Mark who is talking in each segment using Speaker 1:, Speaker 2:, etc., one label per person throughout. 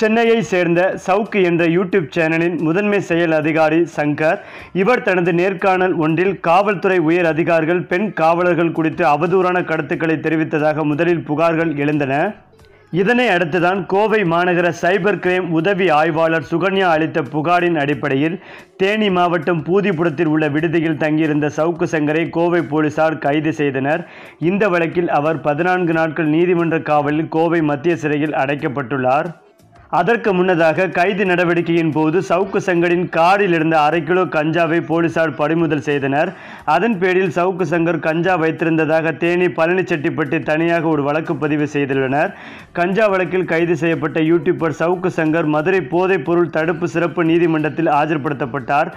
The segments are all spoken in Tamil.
Speaker 1: சென்னையை சேர்ந்த சவுக்கு என்ற யூடியூப் சேனலின் முதன்மை செயல் அதிகாரி சங்கர் இவர் தனது நேர்காணல் ஒன்றில் காவல்துறை உயர் அதிகாரிகள் பெண் காவலர்கள் குறித்து அவதூறான கருத்துக்களை தெரிவித்ததாக முதலில் புகார்கள் எழுந்தன இதனை அடுத்துதான் கோவை மாநகர சைபர் கிரைம் உதவி ஆய்வாளர் சுகன்யா அளித்த புகாரின் அடிப்படையில் தேனி மாவட்டம் பூதிபுரத்தில் உள்ள விடுதியில் தங்கியிருந்த சவுக்கு சங்கரை கோவை போலீசார் கைது செய்தனர் இந்த வழக்கில் அவர் பதினான்கு நாட்கள் நீதிமன்ற காவலில் கோவை மத்திய சிறையில் அடைக்கப்பட்டுள்ளார் அதற்கு முன்னதாக கைது நடவடிக்கையின் போது சவுக்கு சங்கரின் காரில் இருந்த அரை கிலோ கஞ்சாவை போலீசார் பறிமுதல் செய்தனர் அதன் பேரில் சவுக்கு சங்கர் கஞ்சா வைத்திருந்ததாக தேனி பழனிச்செட்டிப்பட்டி தனியாக ஒரு வழக்கு பதிவு செய்துள்ளனர் கஞ்சா வழக்கில் கைது செய்யப்பட்ட யூடியூபர் சவுக்கு சங்கர் மதுரை போதைப் பொருள் தடுப்பு சிறப்பு நீதிமன்றத்தில் ஆஜர்படுத்தப்பட்டார்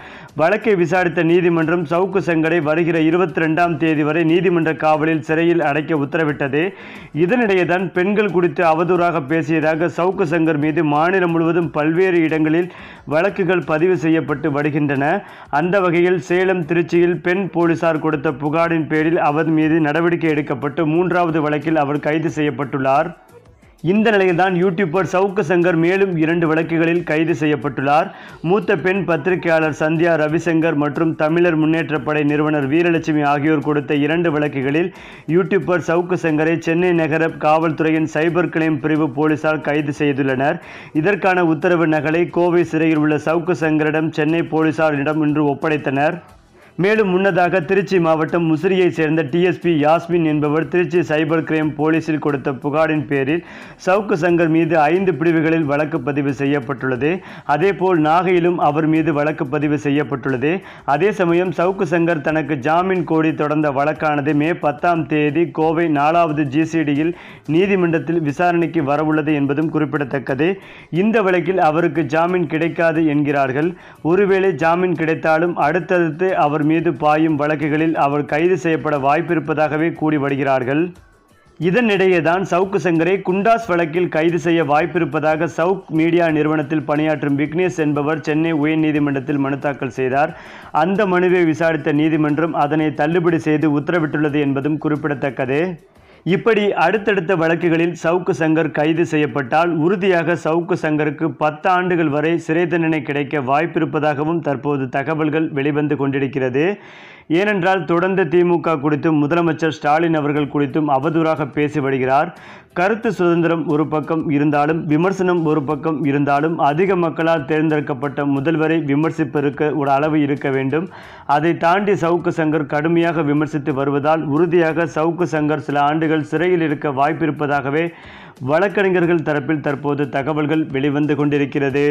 Speaker 1: வழக்கை விசாரித்த நீதிமன்றம் சவுக்கு சங்கரை வருகிற இருபத்தி ரெண்டாம் தேதி வரை நீதிமன்ற காவலில் சிறையில் அடைக்க உத்தரவிட்டது இதனிடையே தான் பெண்கள் குறித்து அவதூறாக பேசியதாக சவுக்கு சங்கர் மீது குறித்து மாநிலம் முழுவதும் பல்வேறு இடங்களில் வழக்குகள் பதிவு செய்யப்பட்டு வருகின்றன அந்த வகையில் சேலம் திருச்சியில் பெண் போலீசார் கொடுத்த புகாரின் பேரில் அவர் மீது நடவடிக்கை எடுக்கப்பட்டு மூன்றாவது வழக்கில் அவர் கைது செய்யப்பட்டுள்ளார் இந்த நிலையில்தான் யூடியூபர் சவுக்கு சங்கர் மேலும் இரண்டு வழக்குகளில் கைது செய்யப்பட்டுள்ளார் மூத்த பெண் பத்திரிகையாளர் சந்தியா ரவிசங்கர் மற்றும் தமிழர் முன்னேற்றப் படை நிறுவனர் வீரலட்சுமி ஆகியோர் கொடுத்த இரண்டு வழக்குகளில் யூடியூபர் சவுக்கு சங்கரை சென்னை நகர காவல்துறையின் சைபர் கிளைம் பிரிவு போலீசார் கைது செய்துள்ளனர் இதற்கான உத்தரவு நகலை கோவை சிறையில் உள்ள சவுக்கு சங்கரிடம் சென்னை போலீசாரிடம் இன்று ஒப்படைத்தனர் மேலும் முன்னதாக திருச்சி மாவட்டம் முசிறியை சேர்ந்த டிஎஸ்பி யாஸ்மின் என்பவர் திருச்சி சைபர் கிரைம் போலீஸில் கொடுத்த புகாரின் பேரில் சவுக்கு சங்கர் மீது ஐந்து பிரிவுகளில் வழக்கு பதிவு செய்யப்பட்டுள்ளது அதேபோல் நாகையிலும் அவர் மீது வழக்கு பதிவு செய்யப்பட்டுள்ளது அதே சமயம் சவுக்கு சங்கர் தனக்கு ஜாமீன் கோரி தொடர்ந்த வழக்கானது மே பத்தாம் தேதி கோவை நாலாவது ஜிசிடியில் நீதிமன்றத்தில் விசாரணைக்கு வரவுள்ளது என்பதும் குறிப்பிடத்தக்கது இந்த வழக்கில் அவருக்கு ஜாமீன் கிடைக்காது என்கிறார்கள் ஒருவேளை ஜாமீன் கிடைத்தாலும் அடுத்தடுத்து அவர் அவர் மீது பாயும் வழக்குகளில் அவர் கைது செய்யப்பட வாய்ப்பிருப்பதாகவே கூறி வருகிறார்கள் இதனிடையே தான் சவுக்கு சங்கரை குண்டாஸ் வழக்கில் கைது செய்ய வாய்ப்பிருப்பதாக சவுக் மீடியா நிறுவனத்தில் பணியாற்றும் விக்னேஷ் என்பவர் சென்னை உயர்நீதிமன்றத்தில் மனு தாக்கல் செய்தார் அந்த மனுவை விசாரித்த நீதிமன்றம் அதனை தள்ளுபடி செய்து உத்தரவிட்டுள்ளது என்பதும் குறிப்பிடத்தக்கது இப்படி அடுத்தடுத்த வழக்குகளில் சவுக்கு சங்கர் கைது செய்யப்பட்டால் உறுதியாக சவுக்கு சங்கருக்கு பத்து ஆண்டுகள் வரை சிறை தண்டனை கிடைக்க வாய்ப்பிருப்பதாகவும் தற்போது தகவல்கள் வெளிவந்து கொண்டிருக்கிறது ஏனென்றால் தொடர்ந்து திமுக குறித்தும் முதலமைச்சர் ஸ்டாலின் அவர்கள் குறித்தும் அவதூறாக பேசி வருகிறார் கருத்து சுதந்திரம் ஒரு பக்கம் இருந்தாலும் விமர்சனம் ஒரு பக்கம் இருந்தாலும் அதிக மக்களால் தேர்ந்தெடுக்கப்பட்ட முதல்வரை விமர்சிப்பதற்கு ஒரு அளவு இருக்க வேண்டும் அதை தாண்டி சவுக்கு சங்கர் கடுமையாக விமர்சித்து வருவதால் உறுதியாக சவுக்கு சங்கர் சில ஆண்டுகள் சிறையில் இருக்க வாய்ப்பிருப்பதாகவே வழக்கறிஞர்கள் தரப்பில் தற்போது தகவல்கள் வெளிவந்து கொண்டிருக்கிறது